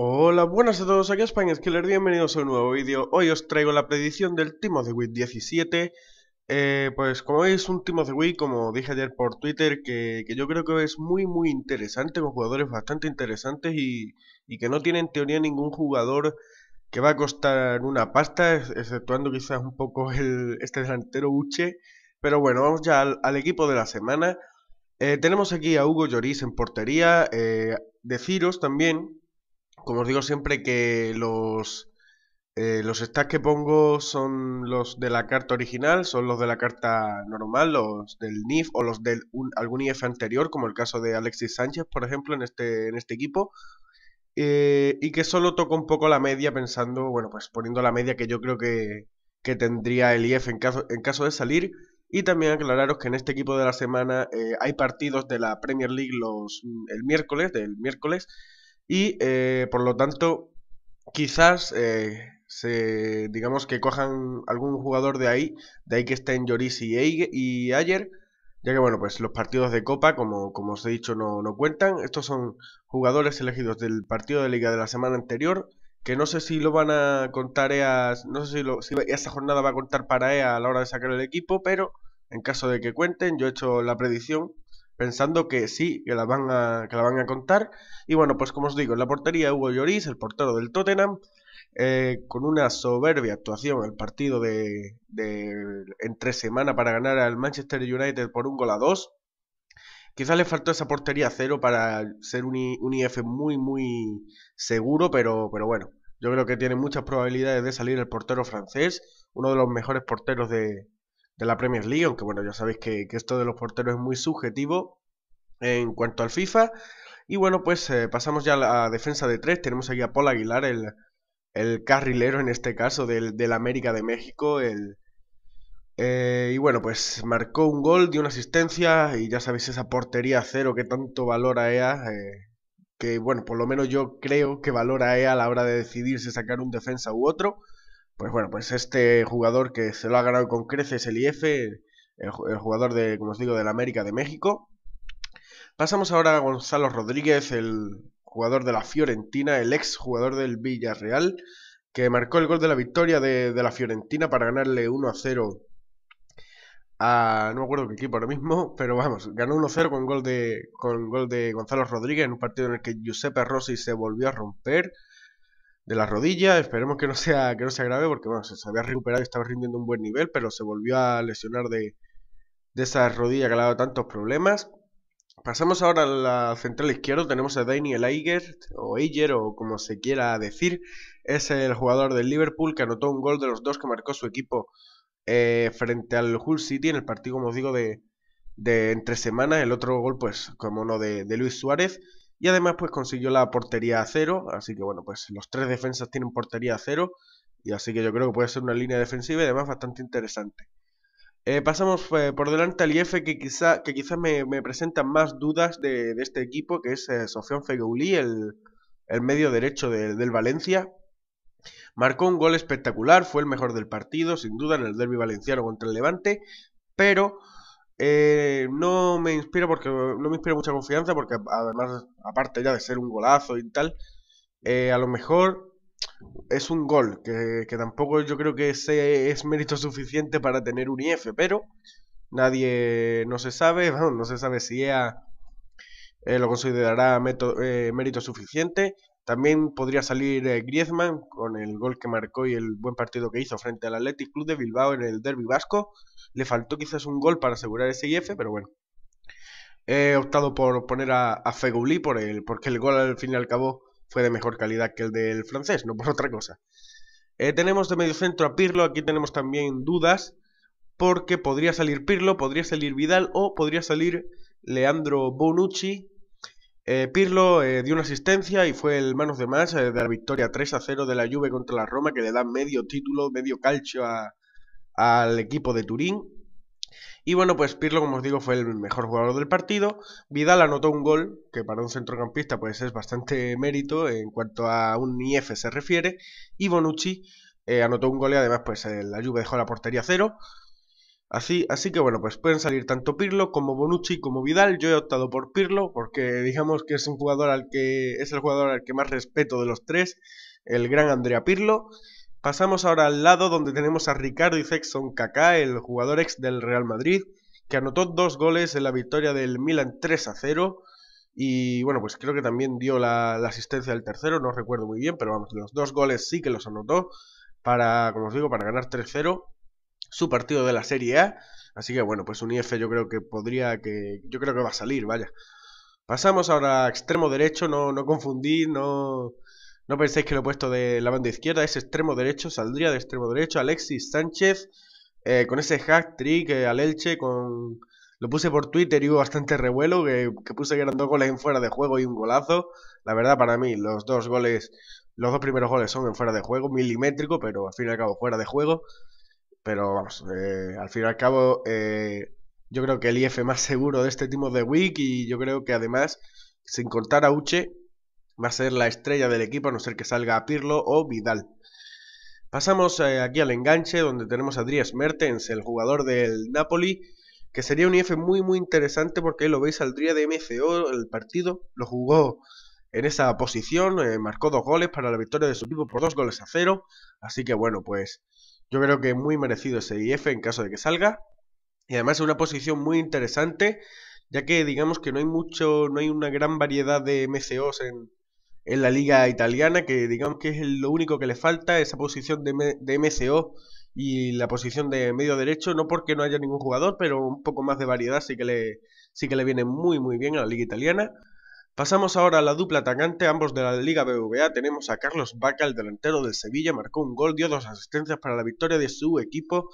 Hola, buenas a todos, aquí España Skiller, bienvenidos a un nuevo vídeo. Hoy os traigo la predicción del Timo de the Week 17. pues como veis, un Timo de the como dije ayer por Twitter, que, yo creo que es muy muy interesante, con jugadores bastante interesantes y, y que no tiene en teoría ningún jugador que va a costar una pasta, exceptuando quizás un poco el, este delantero Uche. Pero bueno, vamos ya al, equipo de la semana. Eh, tenemos aquí a Hugo Lloris en portería, eh, de Ciros también, como os digo siempre que los, eh, los stats que pongo son los de la carta original, son los de la carta normal, los del NIF o los de algún IF anterior, como el caso de Alexis Sánchez, por ejemplo, en este, en este equipo. Eh, y que solo toco un poco la media pensando, bueno, pues poniendo la media que yo creo que, tendría el IF en caso, en caso de salir. Y también aclararos que en este equipo de la semana eh, hay partidos de la Premier League los, el miércoles, del miércoles, y eh, por lo tanto quizás eh, se, digamos que cojan algún jugador de ahí, de ahí que estén Lloris y, y Ayer, ya que bueno, pues los partidos de Copa, como, como os he dicho, no, cuentan. Estos son jugadores elegidos del partido de liga de la semana anterior, que no sé si lo van a contar EA, no sé si, lo, si esa jornada va a contar para EA a la hora de sacar el equipo, pero en caso de que cuenten, yo he hecho la predicción pensando que sí, que la, van a, que la van a contar. Y bueno, pues como os digo, en la portería Hugo Lloris, el portero del Tottenham, eh, con una soberbia actuación el partido de, de entre semana para ganar al Manchester United por un gol a dos. Quizás le faltó esa portería cero para ser un, IF muy, muy seguro, pero, pero bueno, yo creo que tiene muchas probabilidades de salir el portero francés, uno de los mejores porteros de, de la Premier League, aunque bueno, ya sabéis que, esto de los porteros es muy subjetivo en cuanto al FIFA. Y bueno, pues eh, pasamos ya a la defensa de tres. Tenemos aquí a Paul Aguilar, el, carrilero en este caso del, América de México. Eh, y bueno, pues marcó un gol, dio una asistencia y ya sabéis esa portería cero que tanto valora EA. Eh, que bueno, por lo menos yo creo que valora EA a la hora de decidir si sacar un defensa u otro. Pues bueno, pues este jugador que se lo ha ganado con creces el IF, el, jugador de, como os digo, la América de México. Pasamos ahora a Gonzalo Rodríguez, el jugador de la Fiorentina, el ex jugador del Villarreal, que marcó el gol de la victoria de, la Fiorentina para ganarle 1 a 0 a, no me acuerdo qué equipo ahora mismo, pero vamos, ganó 1-0 con gol de con gol de Gonzalo Rodríguez en un partido en el que Giuseppe Rossi se volvió a romper de la rodilla. Esperemos que no sea, que no se agrave porque bueno, se, había recuperado y estaba rindiendo un buen nivel, pero se volvió a lesionar de, de esa rodilla que le ha dado tantos problemas. Pasamos ahora a la central izquierda, Tenemos a Daniel Eiger, o Eiger, o como se quiera decir. Es el jugador del Liverpool que anotó un gol de los dos que marcó su equipo eh, frente al Hull City en el partido, como os digo, de, entre semanas. El otro gol, pues, como no, de Luis Suárez. Y además pues consiguió la portería a cero, así que bueno, pues los tres defensas tienen portería a cero, y así que yo creo que puede ser una línea defensiva y además bastante interesante. Eh, pasamos eh, por delante al IF que quizá, que quizá me, me presentan más dudas de, este equipo, que es eh, Sofian Fegouli, el, medio derecho del Valencia. Marcó un gol espectacular, fue el mejor del partido, sin duda, en el derbi valenciano contra el Levante, pero eh, no me inspira porque no me inspira mucha confianza porque además aparte ya de ser un golazo y tal eh, a lo mejor es un gol que, que tampoco yo creo que sea es mérito suficiente para tener un IF pero nadie no se sabe no, se sabe si EA eh, lo considerará mérito suficiente también podría salir eh, Griezmann con el gol que marcó y el buen partido que hizo frente al Athletic Club de Bilbao en el Derby Vasco. Le faltó quizás un gol para asegurar ese IF, pero bueno. He optado por poner a, por porque el gol al fin y al cabo fue de mejor calidad que el del francés, no por otra cosa. Eh, tenemos de medio centro a Pirlo, aquí tenemos también dudas, porque podría salir Pirlo, podría salir Vidal o podría salir Leandro Bonucci, eh, Pirlo eh, dio una asistencia y fue el manos de más eh, de la victoria 3 a 0 de la Juve contra la Roma, que le da medio título, medio calcio al equipo de Turín. Y bueno, pues Pirlo, como os digo, fue el mejor jugador del partido. Vidal anotó un gol, que para un centrocampista pues es bastante mérito en cuanto a un IF se refiere. Y Bonucci anotó un gol y además pues la Juve dejó la portería cero. Así, así que bueno, pues pueden salir tanto Pirlo como Bonucci como Vidal. Yo he optado por Pirlo porque digamos que es un jugador al que es el jugador al que más respeto de los tres, el gran Andrea Pirlo. Pasamos ahora al lado donde tenemos a Ricardo y Kaká, el jugador ex del Real Madrid, que anotó dos goles en la victoria del Milan 3 a 0. Y bueno, pues creo que también dio la, la asistencia del tercero, no recuerdo muy bien, pero vamos, los dos goles sí que los anotó para, como os digo, para ganar 3-0 su partido de la Serie A. Así que bueno, pues un IF yo creo que podría que. Yo creo que va a salir, vaya. Pasamos ahora a extremo derecho, no, no no. No penséis que lo he puesto de la banda izquierda, es extremo derecho, saldría de extremo derecho Alexis Sánchez eh, con ese hack trick eh, al Elche, con... lo puse por Twitter y hubo bastante revuelo, que, que, puse que eran dos goles en fuera de juego y un golazo. La verdad para mí, los dos goles, los dos primeros goles son en fuera de juego, milimétrico, pero al fin y al cabo fuera de juego. Pero vamos, eh, al fin y al cabo, eh, yo creo que el IF más seguro de este tipo de week y yo creo que además, sin contar a Uche, va a ser la estrella del equipo a no ser que salga Pirlo o Vidal. Pasamos eh, aquí al enganche donde tenemos a Dries Mertens, el jugador del Napoli, que sería un IF muy muy interesante porque lo veis saldría de MCO el partido, lo jugó en esa posición, marcó dos goles para la victoria de su equipo por dos goles a cero, así que bueno pues yo creo que es muy merecido ese IF en caso de que salga. Y además es una posición muy interesante, ya que digamos que no hay mucho, no hay una gran variedad de MCOs en, la liga italiana, que digamos que es lo único que le falta, esa posición de, de MCO y la posición de medio derecho, no porque no haya ningún jugador, pero un poco más de variedad sí que le, sí que le viene muy muy bien a la liga italiana. Pasamos ahora a la dupla atacante, ambos de la Liga BBVA. Tenemos a Carlos Baca, el delantero del Sevilla, marcó un gol, dio dos asistencias para la victoria de su equipo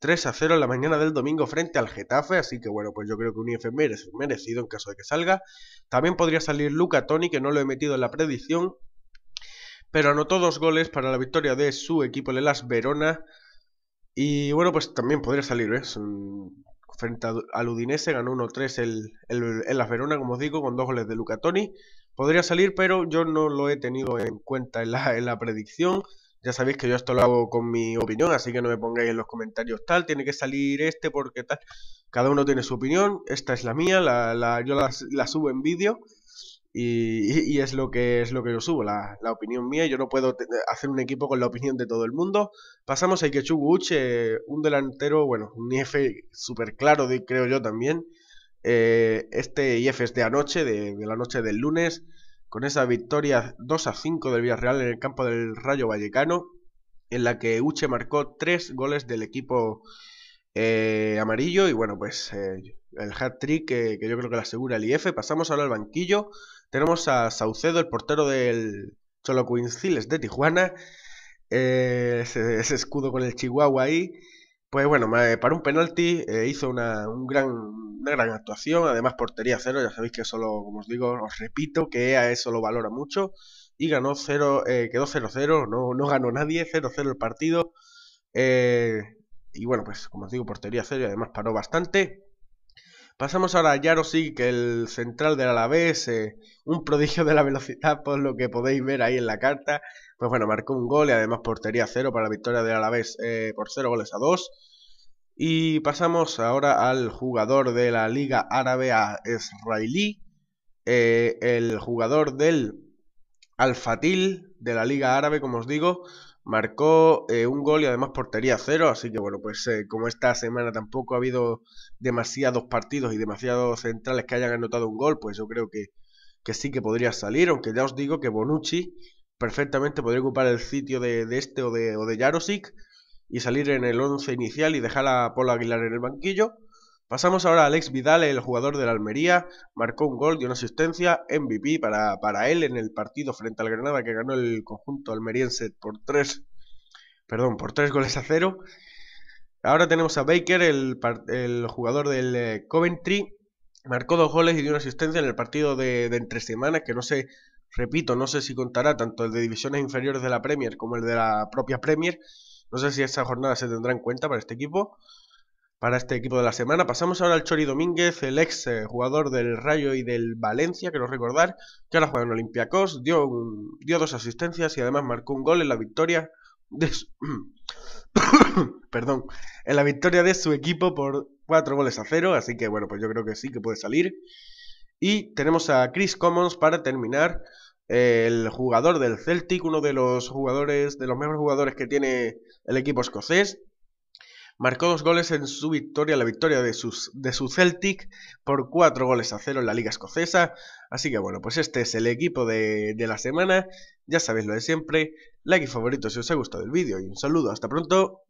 3 a 0 en la mañana del domingo frente al Getafe, así que bueno, pues yo creo que un IF merecido en caso de que salga. También podría salir Luca Toni, que no lo he metido en la predicción, pero anotó dos goles para la victoria de su equipo, el las Verona. Y bueno, pues también podría salir, ¿eh? frente al Udinese, ganó 1-3 el, el, Las Verona, como os digo, con dos goles de Luca Toni. Podría salir, pero yo no lo he tenido en cuenta en la, en la predicción. Ya sabéis que yo esto lo hago con mi opinión, así que no me pongáis en los comentarios tal, tiene que salir este porque tal. Cada uno tiene su opinión, esta es la mía, la, la, yo la subo en vídeo y, es lo que es lo que yo subo, la, opinión mía. Yo no puedo hacer un equipo con la opinión de todo el mundo. Pasamos a Ikechugu Uche, un delantero, bueno, un IF súper claro, creo yo también. Eh, este IF es de anoche, de, la noche del lunes, con esa victoria 2 a 5 del Villarreal en el campo del Rayo Vallecano, en la que Uche marcó tres goles del equipo eh, amarillo. Y bueno, pues eh, el hat trick que, yo creo que la asegura el IF. Pasamos ahora al banquillo. Tenemos a Saucedo, el portero del Cholo Quinciles de Tijuana. Eh, ese, escudo con el Chihuahua ahí. Pues bueno, eh, para un penalti eh, hizo una, gran, gran actuación. Además, portería cero. Ya sabéis que solo, como os digo, os repito, que a eso lo valora mucho. Y ganó cero, quedó 0-0. No, no ganó nadie. 0-0 el partido. y bueno, pues como os digo, portería cero y además paró bastante. Pasamos ahora a que el central del Alavés, eh, un prodigio de la velocidad por lo que podéis ver ahí en la carta. Pues bueno, marcó un gol y además portería cero para la victoria del Alavés eh, por cero goles a dos. Y pasamos ahora al jugador de la Liga Árabe a Israelí, eh, el jugador del Alfatil de la Liga Árabe, como os digo, Marcó eh, un gol y además portería cero, así que bueno, pues eh, como esta semana tampoco ha habido demasiados partidos y demasiados centrales que hayan anotado un gol, pues yo creo que, que sí que podría salir, aunque ya os digo que Bonucci perfectamente podría ocupar el sitio de, de este o de, o de Jarosic y salir en el 11 inicial y dejar a Polo Aguilar en el banquillo. Pasamos ahora a Alex Vidal, el jugador de la Almería, marcó un gol y una asistencia, MVP para, para él en el partido frente al Granada que ganó el conjunto almeriense por tres, perdón, por tres goles a cero. Ahora tenemos a Baker, el, jugador del eh, Coventry, marcó dos goles y dio una asistencia en el partido de, de entre semanas que no sé repito, no sé si contará tanto el de divisiones inferiores de la Premier como el de la propia Premier. No sé si esa jornada se tendrá en cuenta para este equipo para este equipo de la semana. Pasamos ahora al Chori Domínguez, el ex eh, jugador del Rayo y del Valencia, quiero recordar, que ahora juega en Olympiacos, dio, dio dos asistencias y además marcó un gol en la victoria de Perdón, en la victoria de su equipo por cuatro goles a cero, así que bueno, pues yo creo que sí que puede salir. Y tenemos a Chris Commons para terminar, eh, el jugador del Celtic, uno de los jugadores, de los mejores jugadores que tiene el equipo escocés, Marcó dos goles en su victoria, la victoria de, sus, de su Celtic por cuatro goles a cero en la Liga Escocesa. Así que bueno, pues este es el equipo de, de la semana. Ya sabéis lo de siempre. Like y favorito si os ha gustado el vídeo y un saludo. Hasta pronto.